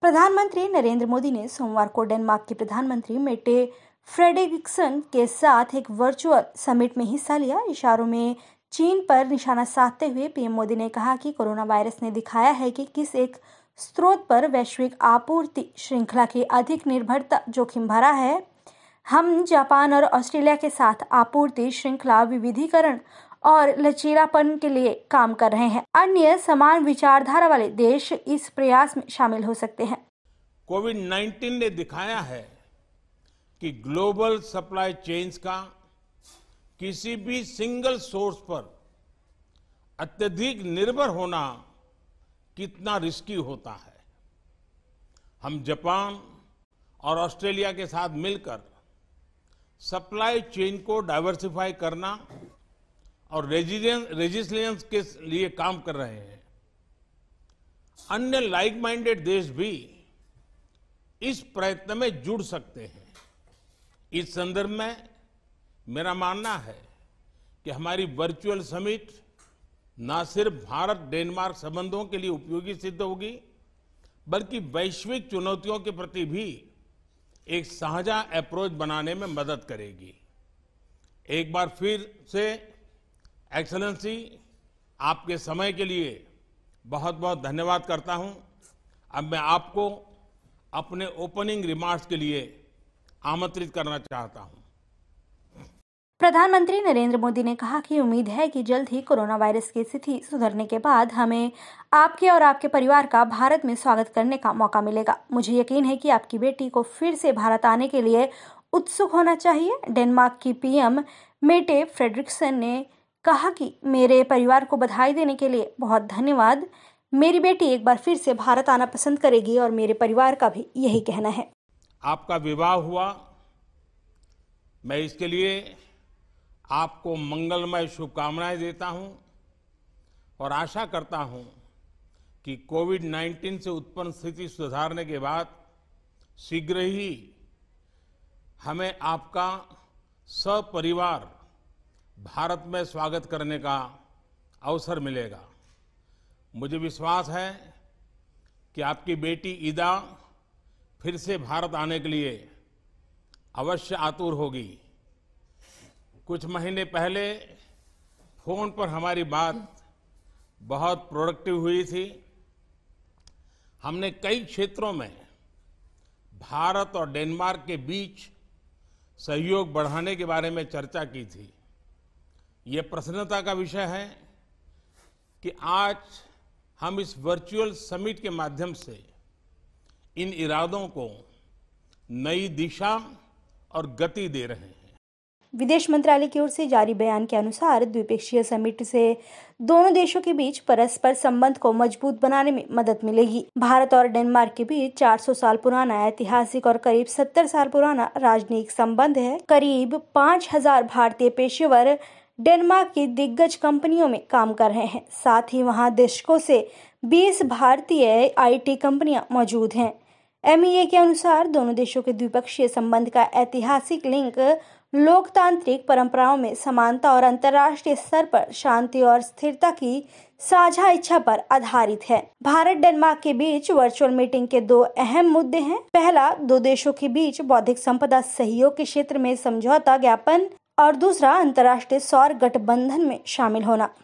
प्रधानमंत्री नरेंद्र मोदी ने सोमवार को डेनमार्क के प्रधानमंत्री मेटे फ्रेडरिक्सन के साथ एक वर्चुअल समिट में हिस्सा लिया इशारों में चीन पर निशाना साधते हुए पीएम मोदी ने कहा कि कोरोना वायरस ने दिखाया है कि किस एक स्रोत पर वैश्विक आपूर्ति श्रृंखला की अधिक निर्भरता जोखिम भरा है हम जापान और ऑस्ट्रेलिया के साथ आपूर्ति श्रृंखला विविधीकरण और लचीलापन के लिए काम कर रहे हैं अन्य समान विचारधारा वाले देश इस प्रयास में शामिल हो सकते हैं कोविड 19 ने दिखाया है कि ग्लोबल सप्लाई चेन्स का किसी भी सिंगल सोर्स पर अत्यधिक निर्भर होना कितना रिस्की होता है हम जापान और ऑस्ट्रेलिया के साथ मिलकर सप्लाई चेन को डाइवर्सिफाई करना और रेजिलियंस के लिए काम कर रहे हैं अन्य लाइक माइंडेड देश भी इस प्रयत्न में जुड़ सकते हैं इस संदर्भ में मेरा मानना है कि हमारी वर्चुअल समिट न सिर्फ भारत डेनमार्क संबंधों के लिए उपयोगी सिद्ध होगी बल्कि वैश्विक चुनौतियों के प्रति भी एक साझा अप्रोच बनाने में मदद करेगी एक बार फिर से एक्सलेंसी आपके समय के लिए बहुत बहुत धन्यवाद करता हूं अब मैं आपको अपने ओपनिंग रिमार्क्स के लिए आमंत्रित करना चाहता हूं प्रधानमंत्री नरेंद्र मोदी ने कहा कि उम्मीद है कि जल्द ही कोरोना वायरस की स्थिति सुधरने के बाद हमें आपके और आपके परिवार का भारत में स्वागत करने का मौका मिलेगा मुझे यकीन है कि आपकी बेटी को फिर से भारत आने के लिए उत्सुक होना चाहिए डेनमार्क की पीएम मेटे फ्रेडरिक्सन ने कहा कि मेरे परिवार को बधाई देने के लिए बहुत धन्यवाद मेरी बेटी एक बार फिर से भारत आना पसंद करेगी और मेरे परिवार का भी यही कहना है आपका विवाह हुआ मैं इसके लिए आपको मंगलमय शुभकामनाएं देता हूं और आशा करता हूं कि कोविड 19 से उत्पन्न स्थिति सुधारने के बाद शीघ्र ही हमें आपका सपरिवार भारत में स्वागत करने का अवसर मिलेगा मुझे विश्वास है कि आपकी बेटी ईदा फिर से भारत आने के लिए अवश्य आतुर होगी कुछ महीने पहले फोन पर हमारी बात बहुत प्रोडक्टिव हुई थी हमने कई क्षेत्रों में भारत और डेनमार्क के बीच सहयोग बढ़ाने के बारे में चर्चा की थी ये प्रसन्नता का विषय है कि आज हम इस वर्चुअल समिट के माध्यम से इन इरादों को नई दिशा और गति दे रहे हैं विदेश मंत्रालय की ओर से जारी बयान के अनुसार द्विपक्षीय समिट से दोनों देशों के बीच परस्पर संबंध को मजबूत बनाने में मदद मिलेगी भारत और डेनमार्क के बीच 400 साल पुराना ऐतिहासिक और करीब 70 साल पुराना राजनयिक संबंध है करीब 5000 भारतीय पेशेवर डेनमार्क की दिग्गज कंपनियों में काम कर रहे हैं साथ ही वहाँ दशकों से बीस भारतीय आईटी कंपनियां मौजूद हैं एमईए e के अनुसार दोनों देशों के द्विपक्षीय संबंध का ऐतिहासिक लिंक लोकतांत्रिक परंपराओं में समानता और अंतर्राष्ट्रीय स्तर पर शांति और स्थिरता की साझा इच्छा पर आधारित है भारत डेनमार्क के बीच वर्चुअल मीटिंग के दो अहम मुद्दे हैं पहला दो देशों के बीच बौद्धिक संपदा सहयोग के क्षेत्र में समझौता ज्ञापन और दूसरा अंतर्राष्ट्रीय सौर गठबंधन में शामिल होना